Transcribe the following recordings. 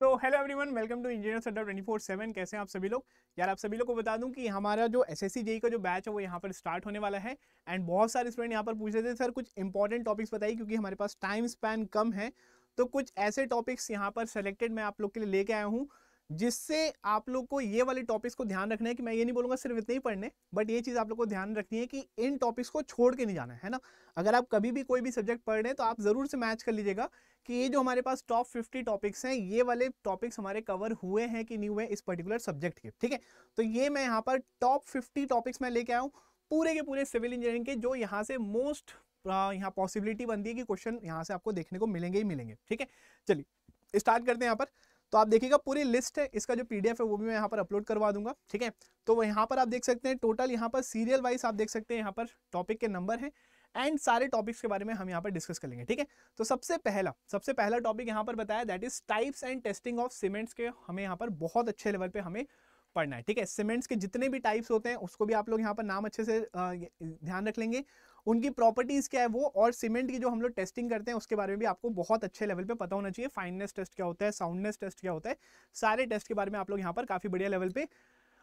तो hello everyone welcome to engineer centre twenty four seven कैसे हैं आप सभी लोग यार आप सभी लोग को बता दूं कि हमारा जो एस एस का जो बैच है वो यहाँ पर स्टार्ट होने वाला है एंड बहुत सारे स्टूडेंट यहाँ पर पूछ रहे थे सर कुछ इंपॉर्टेंट टॉपिक्स बताइए क्योंकि हमारे पास टाइम स्पैन कम है तो कुछ ऐसे टॉपिक्स यहाँ पर सेलेक्टेड मैं आप लोग के लिए लेके आया हूँ जिससे आप लोग को ये वाले टॉपिक्स को ध्यान रखना है कि मैं ये नहीं बोलूंगा सिर्फ इतने ही पढ़ने बट ये चीज़ आप लोग को ध्यान रखनी है कि इन टॉपिक्स को छोड़ के नहीं जाना है ना अगर आप कभी भी कोई भी सब्जेक्ट पढ़ रहे हैं तो आप ज़रूर से मैच कर लीजिएगा कि ये जो हमारे पास टॉप फिफ्टी टॉपिक्स हैं ये वाले टॉपिक्स हमारे कवर हुए हैं कि नहीं हुए इस पर्टिकुलर सब्जेक्ट के ठीक है तो ये मैं यहाँ पर टॉप फिफ्टी टॉपिक्स में लेके आऊँ पूरे के पूरे सिविल इंजीनियरिंग के जो यहाँ से मोस्ट यहाँ पॉसिबिलिटी बनती है कि क्वेश्चन यहाँ से आपको देखने को मिलेंगे ही मिलेंगे ठीक है चलिए स्टार्ट करते हैं यहाँ पर तो आप देखिएगा पूरी लिस्ट है इसका जो पीडीएफ है वो भी मैं यहाँ पर अपलोड करवा दूंगा ठीक है तो यहाँ पर आप देख सकते हैं टोटल यहाँ पर सीरियल वाइज आप देख सकते हैं यहाँ पर टॉपिक के नंबर है एंड सारे टॉपिक्स के बारे में हम यहाँ पर डिस्कस करेंगे ठीक है तो सबसे पहला सबसे पहला टॉपिक यहाँ पर बताया that is types and testing of cements के हमें यहाँ पर बहुत अच्छे लेवल पे हमें पढ़ना है ठीक है सीमेंट्स के जितने भी टाइप्स होते हैं उसको भी आप लोग यहाँ पर नाम अच्छे से ध्यान रख लेंगे उनकी प्रॉपर्टीज़ क्या है वो और सीमेंट की जो हम लोग टेस्टिंग करते हैं उसके बारे में भी आपको बहुत अच्छे लेवल पे पता होना चाहिए फाइननेस टेस्ट क्या होता है साउंडनेस टेस्ट क्या होता है सारे टेस्ट के बारे में आप लोग यहाँ पर काफ़ी बढ़िया लेवल पे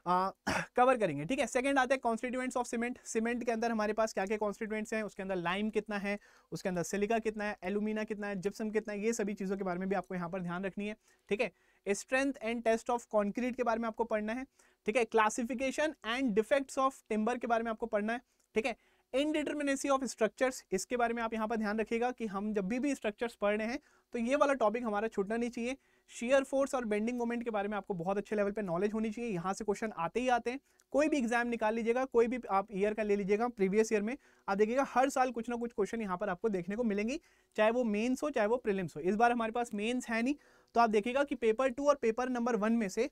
कवर करेंगे ठीक है सेकंड आते हैं कॉन्स्टिट्यूएंट्स ऑफ सीमेंट सीमेंट के अंदर हमारे पास क्या क्या कॉन्स्टिट्यूएंट्स हैं उसके अंदर लाइम कितना है उसके अंदर सिलिका कितना है एलुमिना कितना है जिप्सम कितना है ये सभी चीज़ों के बारे में भी आपको यहाँ पर ध्यान रखनी है ठीक है strength and test of concrete के बारे में आपको पढ़ना है ठीक है classification and defects of timber के बारे में आपको पढ़ना है ठीक है इनडिटर्मिनेसी ऑफ स्ट्रक्चर्स इसके बारे में आप यहाँ पर ध्यान रखिएगा कि हम जब भी भी स्ट्रक्चर्स पढ़ रहे हैं तो ये वाला टॉपिक हमारा छूटना नहीं चाहिए शेयर फोर्स और बेंडिंग मोमेंट के बारे में आपको बहुत अच्छे लेवल पे नॉलेज होनी चाहिए यहाँ से क्वेश्चन आते ही आते हैं कोई भी एग्जाम निकाल लीजिएगा कोई भी आप ईयर का ले लीजिएगा प्रीवियस ईयर में आप देखिएगा हर साल कुछ ना कुछ क्वेश्चन यहाँ पर आपको देखने को मिलेंगी चाहे वो मेन्स हो चाहे वो प्रिलिम्स हो इस बार हमारे पास मेन्स है नहीं तो आप देखिएगा कि पेपर टू और पेपर नंबर वन में से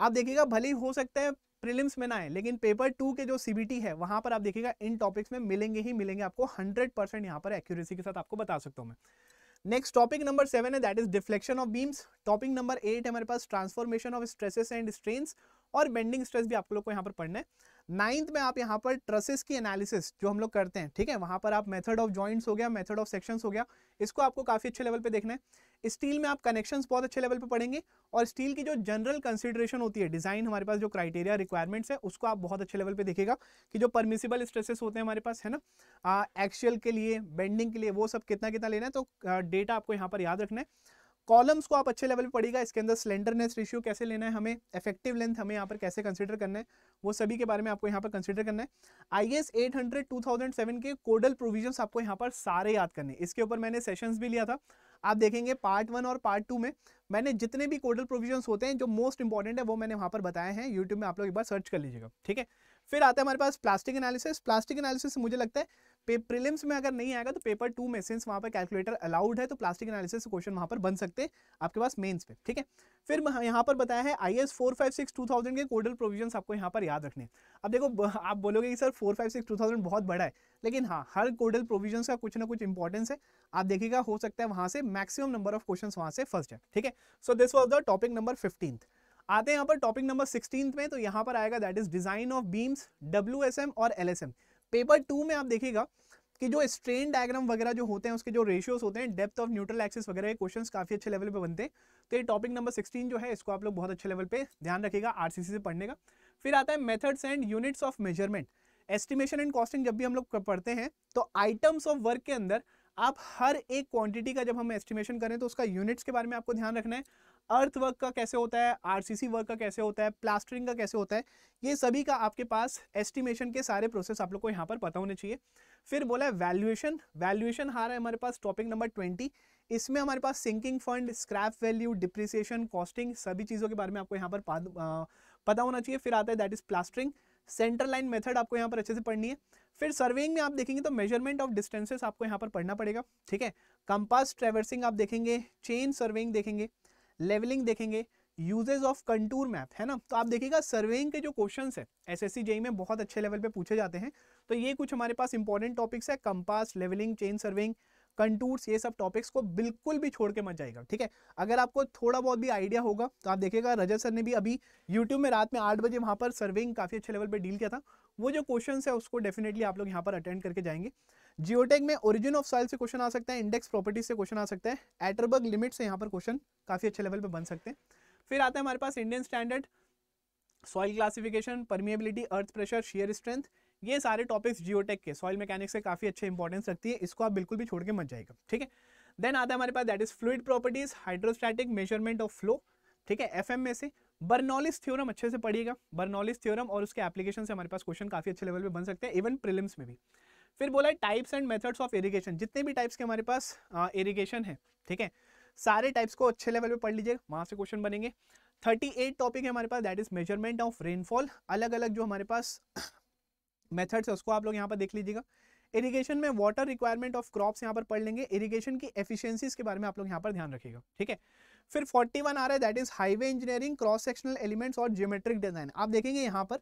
आप देखिएगा भले ही हो सकते हैं प्रीलिम्स में ना है लेकिन पेपर टू के जो सीबीटी है वहां पर आप देखिएगा इन टॉपिक्स में मिलेंगे ही मिलेंगे आपको हंड्रेड परसेंट यहाँ पर एक्यूरेसी के साथ आपको बता सकता हूँ मैं नेक्स्ट टॉपिक नंबर सेवन है that is deflection of beams topic number eight है हमारे पास transformation of stresses and strain और बेंडिंग स्ट्रेस भी आप लोग को यहाँ पर पढ़ना है नाइन्थ में आप यहाँ पर ट्रसेस की एनालिसिस जो हम लोग करते हैं ठीक है वहाँ पर आप मेथड ऑफ जॉइंट्स हो गया मेथड ऑफ सेक्शंस हो गया इसको आपको काफ़ी अच्छे लेवल पे देखना है स्टील में आप कनेक्शंस बहुत अच्छे लेवल पे पढ़ेंगे और स्टील की जो जनरल कंसिडरेशन होती है डिज़ाइन हमारे पास जो क्राइटेरिया रिक्वायरमेंट्स है उसको आप बहुत अच्छे लेवल पे देखेगा कि जो परमिसिबल स्ट्रेसेस होते हैं हमारे पास है ना एक्शियल के लिए बेंडिंग के लिए वो सब कितना कितना लेना है तो डेटा आपको यहाँ पर याद रखना है कॉलम्स को आप अच्छे लेवल पे पढ़ेगा इसके अंदर स्लेंडरनेस रेशियो कैसे लेना है हमें इफेक्टिव लेंथ हमें यहाँ पर कैसे कंसिडर करना है वो सभी के बारे में आपको यहाँ पर कंसिडर करना है I S eight hundred two thousand seven के कोडल प्रोविजन आपको यहाँ पर सारे याद करने इसके ऊपर मैंने सेशन भी लिया था आप देखेंगे पार्ट वन और पार्ट टू में मैंने जितने भी कोडल प्रोविजन होते हैं जो मोस्ट इंपॉर्टेंट है वो मैंने वहाँ पर बताए हैं यूट्यूब में आप लोग एक बार सर्च कर लीजिएगा ठीक है फिर आता है हमारे पास प्लास्टिक एनालिसिस प्लास्टिक एनालिसिस से मुझे लगता है पे प्रिलिम्स में अगर नहीं आएगा तो पेपर टू में सिंस वहाँ पर कैलकुलेटर अलाउड है तो प्लास्टिक एनालिसिस क्वेश्चन वहाँ पर बन सकते हैं आपके पास मेंस पे ठीक है फिर यहाँ पर बताया है I S four five six two thousand के कोडल प्रोविजन आपको यहाँ पर याद रखने अब देखो आप बोलोगे कि sir four five six two बहुत बड़ा है लेकिन हाँ हर कोडल प्रोविजन का कुछ ना कुछ इंपॉर्टेंस है आप देखिएगा हो सकता है वहाँ से मैक्सिमम नंबर ऑफ क्वेश्चन वहाँ से फर्स्ट है ठीक है so this was the topic number fifteen आते हैं यहाँ पर टॉपिक नंबर सिक्सटीन में तो यहाँ पर आएगा that is design of beams W और एल पेपर टू में आप देखेगा कि जो स्ट्रेन डायग्राम वगैरह जो होते हैं उसके जो रेशियोज होते हैं डेप्थ ऑफ न्यूट्रल एक्सिस वगैरह के क्वेश्चंस काफी अच्छे लेवल पे बनते हैं तो ये टॉपिक नंबर 16 जो है इसको आप लोग बहुत अच्छे लेवल पे ध्यान रखेगा आरसीसी से पढ़ने का फिर आता है methods and units of measurement estimation and costing जब भी हम लोग पढ़ते हैं तो आइटम्स ऑफ वर्क के अंदर आप हर एक क्वांटिटी का जब हम एस्टिमेशन करें तो उसका यूनिट्स के बारे में आपको ध्यान रखना है अर्थ वर्क का कैसे होता है आरसीसी वर्क का कैसे होता है प्लास्टरिंग का कैसे होता है ये सभी का आपके पास एस्टिमेशन के सारे प्रोसेस आप लोग को यहाँ पर पता होने चाहिए फिर बोला है वैल्यूएशन वैल्यूएशन हार है हमारे पास टॉपिक नंबर ट्वेंटी इसमें हमारे पास sinking fund scrap value depreciation costing सभी चीज़ों के बारे में आपको यहाँ पर पता होना चाहिए फिर आता है that is plastering centre line method आपको यहाँ पर अच्छे से पढ़नी है फिर सर्वेइंग में आप देखेंगे तो मेजरमेंट ऑफ डिस्टेंसेस आपको यहाँ पर पढ़ना पड़ेगा ठीक है कंपास ट्रेवर्सिंग आप देखेंगे चेन सर्वेइंग देखेंगे लेवलिंग देखेंगे यूजेज ऑफ कंटूर मैप है ना तो आप देखिएगा सर्वेइंग के जो क्वेश्चन है एस एस जेई में बहुत अच्छे लेवल पे पूछे जाते हैं तो ये कुछ हमारे पास इंपॉर्टेंट टॉपिक्स है compass levelling chain surveying contours ये सब टॉपिक्स को बिल्कुल भी छोड़ के मत जाएगा ठीक है अगर आपको थोड़ा बहुत भी आइडिया होगा तो आप देखिएगा रजत सर ने भी अभी यूट्यूब में रात में आठ बजे वहां पर सर्वेइंग काफ़ी अच्छे लेवल पर डील किया था वो जो क्वेश्चन है उसको डेफिनेटली आप लोग यहाँ पर अटेंड करके जाएंगे जियोटेक में ओरिजिन ऑफ सॉइल से क्वेश्चन आ सकता है इंडेक्स प्रॉपर्टी से क्वेश्चन आ सकता है एटरबर्ग लिमिट से यहाँ पर क्वेश्चन काफ़ी अच्छे लेवल पर बन सकते हैं फिर आता है हमारे पास Indian standard soil classification permeability earth pressure shear strength ये सारे टॉपिक्स जियोटेक के सॉइल मैकेनिक्स से काफ़ी अच्छे इंपॉर्टेंस रखती है इसको आप बिल्कुल भी छोड़ के मत जाएगा ठीक है देन आता है हमारे पास that is fluid properties hydrostatic measurement of flow ठीक है एफ में से बर्नॉलिस थ्योरम अच्छे से पढ़िएगा बर्नॉलिस थ्योरम और उसके एप्लीकेशन से हमारे पास क्वेश्चन काफ़ी अच्छे लेवल पे बन सकते हैं इवन प्रिलिम्स में भी फिर बोला है types and methods of irrigation जितने भी टाइप्स के हमारे पास इरीगेशन है ठीक है सारे टाइप्स को अच्छे लेवल पे पढ़ लीजिए वहाँ से क्वेश्चन बनेंगे 38 टॉपिक है हमारे पास that is measurement of rainfall अलग अलग जो हमारे पास मेथड्स है उसको आप लोग यहाँ पर देख लीजिएगा इरीगेशन में वाटर रिक्वायरमेंट ऑफ क्रॉप्स यहाँ पर पढ़ लेंगे इरीगेशन की एफिशिएंसीज के बारे में आप लोग यहाँ पर ध्यान रखिएगा ठीक है फिर 41 आ रहा है that is highway engineering cross sectional elements और जियोमेट्रिक डिजाइन आप देखेंगे यहाँ पर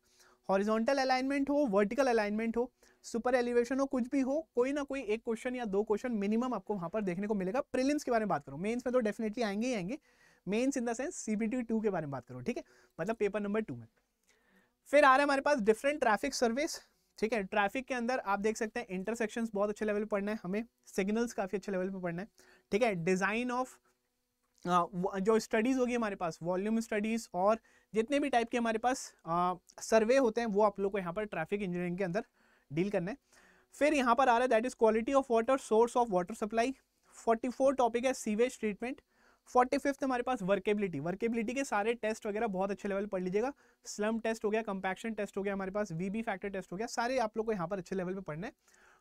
हॉरिजॉन्टल अलाइनमेंट हो वर्टिकल अलाइनमेंट हो सुपर एलिवेशन हो कुछ भी हो कोई ना कोई एक क्वेश्चन या दो क्वेश्चन मिनिमम आपको वहां पर देखने को मिलेगा प्रिलिम्स के बारे में बात करो मेन्स में तो डेफिनेटली आएंगे ही आएंगे mains in the sense CBT two के बारे में बात करो ठीक है मतलब पेपर नंबर टू में फिर आ रहा है हमारे पास डिफरेंट ट्रैफिक सर्विस ठीक है ट्रैफिक के अंदर आप देख सकते हैं इंटरसेक्शंस बहुत अच्छे लेवल पर पढ़ना है हमें सिग्नल्स काफ़ी अच्छे लेवल पर पढ़ना है ठीक है डिज़ाइन ऑफ जो स्टडीज़ होगी हमारे पास वॉल्यूम स्टडीज़ और जितने भी टाइप के हमारे पास सर्वे होते हैं वो आप लोग को यहाँ पर ट्रैफिक इंजीनियरिंग के अंदर डील करना है फिर यहाँ पर आ रहा है that is quality of water source of water supply 44 topic है सीवेज ट्रीटमेंट फोर्टी फिफ्थ हमारे पास वर्केबिलिटी वर्केबिलिटी के सारे टेस्ट वगैरह बहुत अच्छे लेवल पढ़ लीजिएगा स्लम टेस्ट हो गया कंपैक्शन टेस्ट हो गया हमारे पास बी फैक्टर टेस्ट हो गया सारे आप लोग को यहाँ पर अच्छे लेवल पे पढ़ने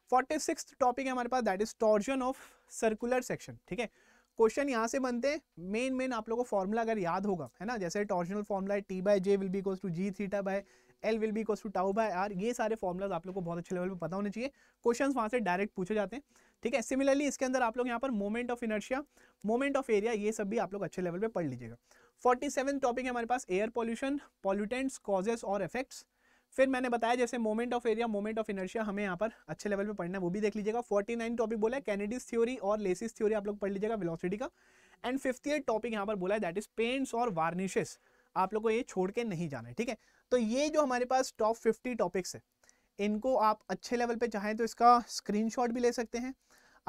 फोर्टी सिक्स टॉपिक है हमारे पास that is torsion of circular section ठीक है क्वेश्चन यहाँ से बनते हैं मेन मेन आप लोगों को फॉर्मूला अगर याद होगा है ना जैसे टॉर्जनल फॉर्मूला है T by J will be equals to G theta by L will be equals to tau by R ये सारे फॉर्मूलाज आप लोगों को बहुत अच्छे लेवल पे पता होने चाहिए क्वेश्चन वहाँ से डायरेक्ट पूछे जाते हैं ठीक है सिमिलरली इसके अंदर आप लोग यहाँ पर moment of inertia moment of area ये सब भी आप लोग अच्छे लेवल पर पढ़ लीजिएगा फोर्टी सेवन टॉपिक है हमारे पास एयर पॉल्यूशन पॉल्यूटेंट्स कॉजेस और इफेक्ट्स फिर मैंने बताया जैसे moment of area moment of inertia हमें यहाँ पर अच्छे लेवल पे पढ़ना है वो भी देख लीजिएगा 49 टॉपिक बोला है कैनेडीज थ्योरी और लेसिस थ्योरी आप लोग पढ़ लीजिएगा वेलोसिटी का एंड फिफ्टी टॉपिक यहाँ पर बोला है दैट इज पेंट्स और वार्निशेस आप लोग को ये छोड़ के नहीं जाना है ठीक है तो ये जो हमारे पास टॉप फिफ्टी टॉपिक्स है इनको आप अच्छे लेवल पर चाहें तो इसका शॉट भी ले सकते हैं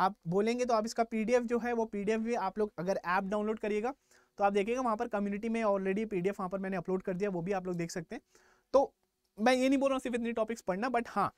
आप बोलेंगे तो आप इसका एफ जो है वो एफ भी आप लोग अगर ऐप डाउनलोड करिएगा तो आप देखिएगा वहाँ पर कम्युनिटी में ऑलरेडी पी एफ वहाँ पर मैंने अपलोड कर दिया वो भी आप लोग देख सकते हैं तो मैं ये नहीं बोल रहा हूँ सिर्फ इतनी टॉपिक्स पढ़ना बट हाँ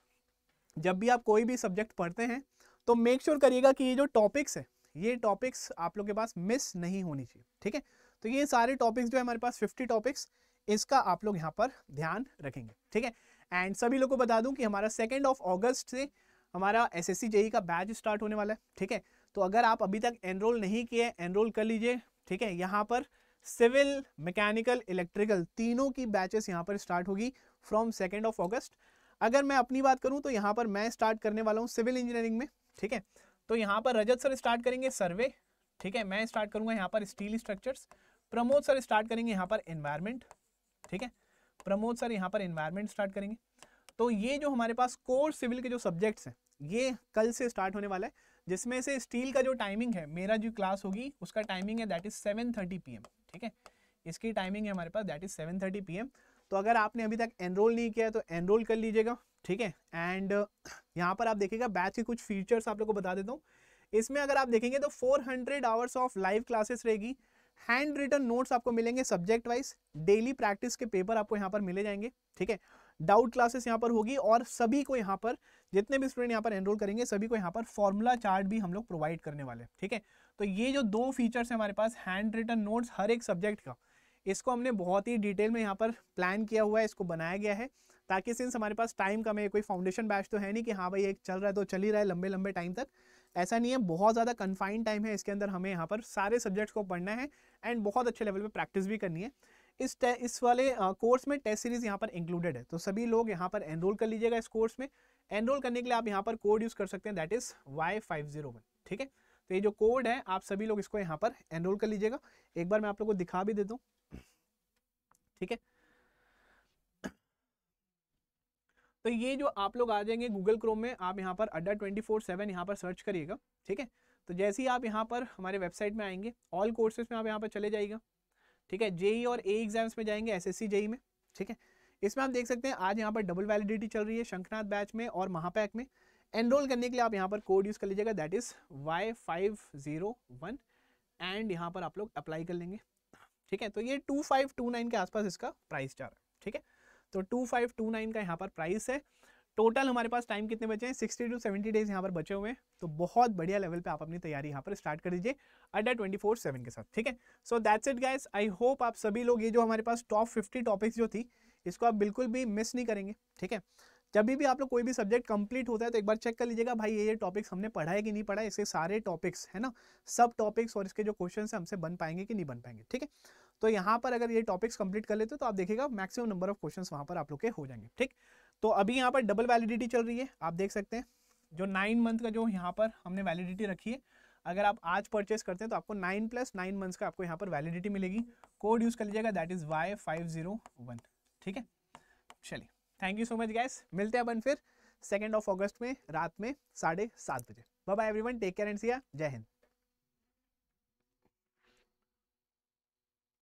जब भी आप कोई भी सब्जेक्ट पढ़ते हैं तो मेक श्योर करिएगा कि ये जो टॉपिक्स है ये टॉपिक्स आप लोग के पास मिस नहीं होनी चाहिए ठीक है तो ये सारे टॉपिक्स जो है हमारे पास फिफ्टी टॉपिक्स इसका आप लोग यहाँ पर ध्यान रखेंगे ठीक है एंड सभी लोग को बता दूं कि हमारा सेकेंड ऑफ ऑगस्ट से हमारा एस एस e का बैच स्टार्ट होने वाला है ठीक है तो अगर आप अभी तक एनरोल नहीं किए एनरोल कर लीजिए ठीक है यहाँ पर सिविल मैकेनिकल इलेक्ट्रिकल तीनों की बैचेस यहाँ पर स्टार्ट होगी फ्रॉम सेकेंड ऑफ ऑगस्ट अगर मैं अपनी बात करूँ तो यहाँ पर मैं स्टार्ट करने वाला हूँ सिविल इंजीनियरिंग में ठीक है तो यहाँ पर रजत सर स्टार्ट करेंगे सर्वे ठीक है मैं स्टार्ट करूंगा यहाँ पर steel structures Pramod sir start करेंगे यहाँ पर एनवायरमेंट ठीक है प्रमोद सर यहाँ पर एनवायरमेंट स्टार्ट करेंगे तो ये जो हमारे पास कोर सिविल के जो सब्जेक्ट्स हैं ये कल से स्टार्ट होने वाला है जिसमें से स्टील का जो टाइमिंग है मेरा जो क्लास होगी उसका टाइमिंग है that is seven thirty P ठीक है इसकी टाइमिंग है हमारे पास that is seven thirty P तो अगर आपने अभी तक एनरोल नहीं किया है तो एनरोल कर लीजिएगा ठीक है एंड यहाँ पर आप देखिएगा बैच के कुछ फीचर्स आप लोग को बता देता हूँ इसमें अगर आप देखेंगे तो 400 आवर्स ऑफ लाइव क्लासेस रहेगी हैंड रिटर्न नोट्स आपको मिलेंगे सब्जेक्ट वाइज डेली प्रैक्टिस के पेपर आपको यहाँ पर मिले जाएंगे ठीक है डाउट क्लासेस यहाँ पर होगी और सभी को यहाँ पर जितने भी स्टूडेंट यहाँ पर एनरोल करेंगे सभी को यहाँ पर फॉर्मूला चार्ट भी हम लोग प्रोवाइड करने वाले ठीक है तो ये जो दो फीचर्स है हमारे पास हैंड रिटर्न नोट्स हर एक सब्जेक्ट का इसको हमने बहुत ही डिटेल में यहाँ पर प्लान किया हुआ है इसको बनाया गया है ताकि सिंस हमारे पास टाइम कम है कोई फाउंडेशन बैच तो है नहीं कि हाँ भाई एक चल रहा है तो चल ही रहा है लंबे लंबे टाइम तक ऐसा नहीं है बहुत ज़्यादा कन्फाइंड टाइम है इसके अंदर हमें यहाँ पर सारे सब्जेक्ट्स को पढ़ना है एंड बहुत अच्छे लेवल पर प्रैक्टिस भी करनी है इस इस वाले कोर्स में टेस्ट सीरीज़ यहाँ पर इंक्लूडेड है तो सभी लोग यहाँ पर एनरोल कर लीजिएगा इस कोर्स में एनरोल करने के लिए आप यहाँ पर कोड यूज़ कर सकते हैं that is Y five zero one ठीक है तो ये जो कोड है आप सभी लोग इसको यहाँ पर एनरोल कर लीजिएगा एक बार मैं आप लोग को दिखा भी देता हूँ ठीक है तो ये जो आप लोग आ जाएंगे गूगल क्रोम में आप यहाँ पर अड्डा ट्वेंटी फोर सेवन यहाँ पर सर्च करिएगा ठीक है तो जैसे ही आप यहाँ पर हमारे वेबसाइट में आएंगे ऑल कोर्सेज में आप यहाँ पर चले जाइएगा ठीक है जेई और ए एग्जाम्स में जाएंगे एस एस जेई में ठीक है इसमें आप देख सकते हैं आज यहाँ पर डबल वैलिडिटी चल रही है शंखनाथ बैच में और महापैक में एनरोल करने के लिए आप यहाँ पर कोड यूज़ कर लीजिएगा that is Y five zero one and यहाँ पर आप लोग अप्लाई कर लेंगे ठीक है तो ये टू फाइव टू नाइन के आसपास इसका प्राइस जा रहा है ठीक है तो टू फाइव टू नाइन का यहाँ पर प्राइस है टोटल हमारे पास टाइम कितने बचे हैं सिक्सटी टू सेवेंटी डेज यहाँ पर बचे हुए हैं तो बहुत बढ़िया लेवल पे आप अपनी तैयारी यहाँ पर स्टार्ट कर दीजिए अड्डा ट्वेंटी फोर सेवन के साथ ठीक है so that's it guys I hope आप सभी लोग ये जो हमारे पास टॉप फिफ्टी टॉपिक्स जो थी इसको आप बिल्कुल भी मिस नहीं करेंगे ठीक है जब भी आप लोग कोई भी सब्जेक्ट कंप्लीट होता है तो एक बार चेक कर लीजिएगा भाई ये ये टॉपिक्स हमने पढ़ा है कि नहीं पढ़ा है इसके सारे टॉपिक्स है ना सब टॉपिक्स और इसके जो क्वेश्चन है हमसे बन पाएंगे कि नहीं बन पाएंगे ठीक है तो यहाँ पर अगर ये टॉपिक्स कंप्लीट कर लेते हो तो आप देखिएगा मैक्सिमम नंबर ऑफ क्वेश्चन वहाँ पर आप लोग के हो जाएंगे ठीक तो अभी यहाँ पर डबल वैलिडिटी चल रही है आप देख सकते हैं जो नाइन मंथ का जो यहाँ पर हमने वैलिडिटी रखी है अगर आप आज परचेस करते हैं तो आपको नाइन प्लस नाइन मंथ्स का आपको यहाँ पर वैलिडिटी मिलेगी कोड यूज़ कर लीजिएगा that is Y five zero one ठीक है चलिए thank you so much guys मिलते हैं अपन फिर सेकेंड ऑफ ऑगस्ट में रात में साढ़े सात बजे bye everyone take care and see ya जय हिंद